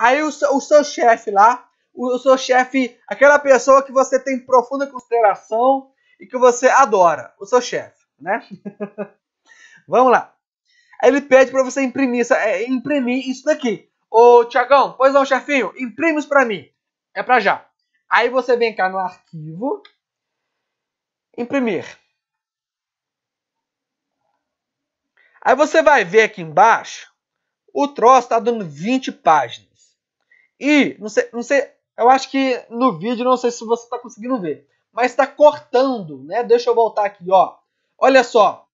Aí o seu, o seu chefe lá, o, o seu chefe, aquela pessoa que você tem profunda consideração e que você adora, o seu chefe, né? Vamos lá. Aí ele pede para você imprimir, é, imprimir isso daqui. Ô, Tiagão, pois não, chefinho, imprime isso para mim. É para já. Aí você vem cá no arquivo, imprimir. Aí você vai ver aqui embaixo, o troço está dando 20 páginas. E, não sei, não sei, eu acho que no vídeo, não sei se você está conseguindo ver, mas está cortando, né? Deixa eu voltar aqui, ó. Olha só.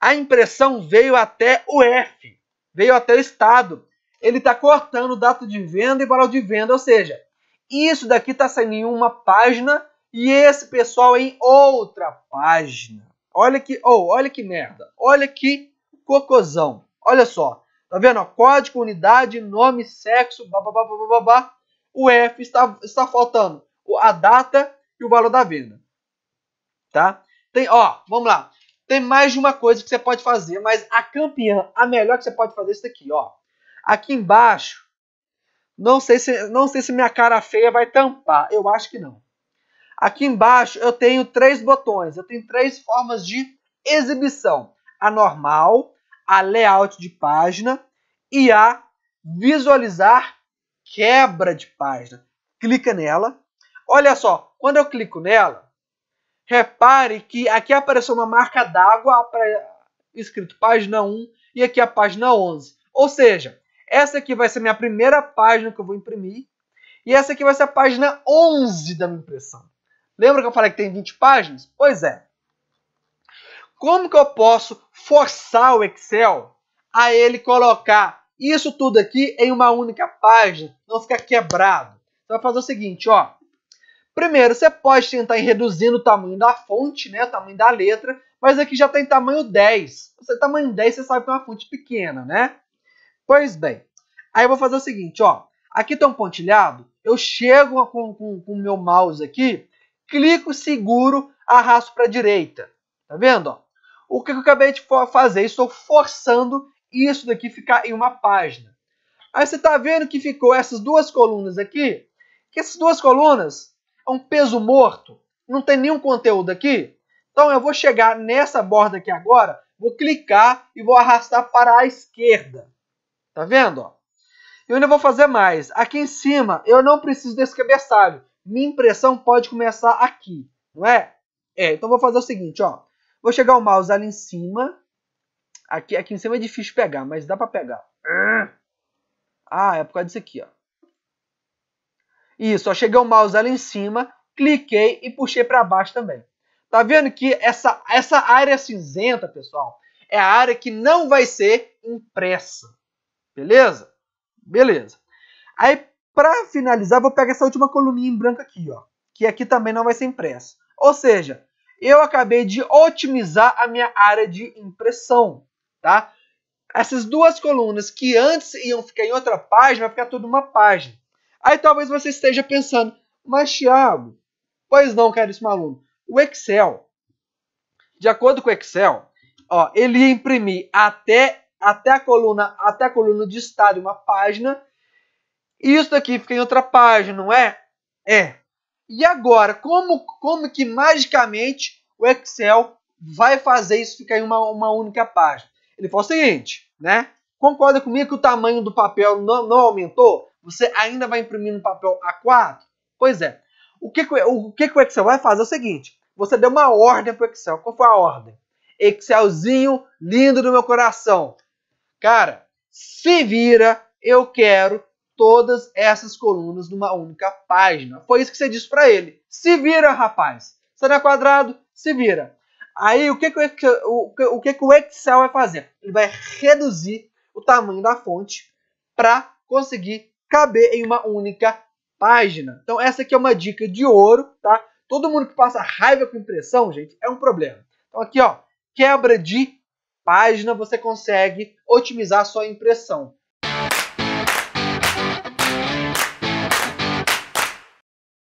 A impressão veio até o F, veio até o estado. Ele está cortando data de venda e valor de venda, ou seja, isso daqui está saindo em uma página e esse pessoal em outra página. Olha que, oh, olha que merda, olha que cocôzão. Olha só, Tá vendo? código, unidade, nome, sexo, bababá, bababá. O F está, está faltando a data e o valor da venda. Tá? Tem, ó, vamos lá. Tem mais de uma coisa que você pode fazer, mas a campeã, a melhor que você pode fazer é isso aqui, ó. Aqui embaixo, não sei se, não sei se minha cara feia vai tampar. Eu acho que não. Aqui embaixo eu tenho três botões. Eu tenho três formas de exibição. A normal, a layout de página e a visualizar quebra de página. Clica nela. Olha só, quando eu clico nela, repare que aqui apareceu uma marca d'água escrito página 1 e aqui a página 11. Ou seja, essa aqui vai ser minha primeira página que eu vou imprimir e essa aqui vai ser a página 11 da minha impressão. Lembra que eu falei que tem 20 páginas? Pois é. Como que eu posso forçar o Excel a ele colocar isso tudo aqui em uma única página, não ficar quebrado? Você vai fazer o seguinte, ó. Primeiro, você pode tentar ir reduzindo o tamanho da fonte, né, o tamanho da letra, mas aqui já tem tamanho 10. Você tamanho 10, você sabe que é uma fonte pequena, né? Pois bem, aí eu vou fazer o seguinte, ó. Aqui tem um pontilhado, eu chego com o com, com meu mouse aqui, clico, seguro, arrasto para a direita. Tá vendo? Ó? o que eu acabei de fazer? Estou forçando isso daqui ficar em uma página. Aí você está vendo que ficou essas duas colunas aqui, que essas duas colunas é um peso morto, não tem nenhum conteúdo aqui. Então eu vou chegar nessa borda aqui agora, vou clicar e vou arrastar para a esquerda. Tá vendo? Eu ainda vou fazer mais. Aqui em cima eu não preciso desse cabeçalho. Minha impressão pode começar aqui, não é? É, então vou fazer o seguinte, ó. Vou chegar o mouse ali em cima. Aqui, aqui em cima é difícil pegar, mas dá para pegar. Ah, é por causa disso aqui, ó. Isso, ó, cheguei o mouse ali em cima, cliquei e puxei para baixo também. Tá vendo que essa, essa área cinzenta, pessoal, é a área que não vai ser impressa. Beleza? Beleza. Aí, para finalizar, vou pegar essa última coluninha em branco aqui, ó. Que aqui também não vai ser impressa. Ou seja, eu acabei de otimizar a minha área de impressão, tá? Essas duas colunas que antes iam ficar em outra página, vai ficar tudo uma página. Aí talvez você esteja pensando, mas Thiago, pois não, caríssimo aluno, o Excel, de acordo com o Excel, ó, ele ia imprimir até, até, a coluna, até a coluna de estado uma página, e isso daqui fica em outra página, não é? É, e agora, como, como que magicamente o Excel vai fazer isso ficar em uma, uma única página? Ele falou o seguinte, né? Concorda comigo que o tamanho do papel não, não aumentou? Você ainda vai imprimir no papel A4? Pois é. O que, o que o Excel vai fazer é o seguinte. Você deu uma ordem para o Excel. Qual foi a ordem? Excelzinho lindo do meu coração. Cara, se vira, eu quero todas essas colunas numa única página. Foi isso que você disse para ele. Se vira, rapaz. Você não é quadrado? Se vira. Aí o que, que, o, o, que, que o Excel vai fazer? Ele vai reduzir o tamanho da fonte para conseguir caber em uma única página. Então essa aqui é uma dica de ouro, tá? Todo mundo que passa raiva com impressão, gente, é um problema. Então aqui, ó, quebra de página, você consegue otimizar a sua impressão.